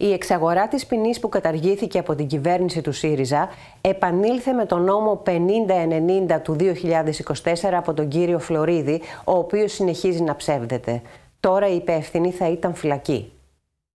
Η εξαγορά της ποινής που καταργήθηκε από την κυβέρνηση του ΣΥΡΙΖΑ επανήλθε με τον νόμο 5090 του 2024 από τον κύριο Φλωρίδη, ο οποίος συνεχίζει να ψεύδεται. Τώρα η υπεύθυνη θα ήταν φυλακή.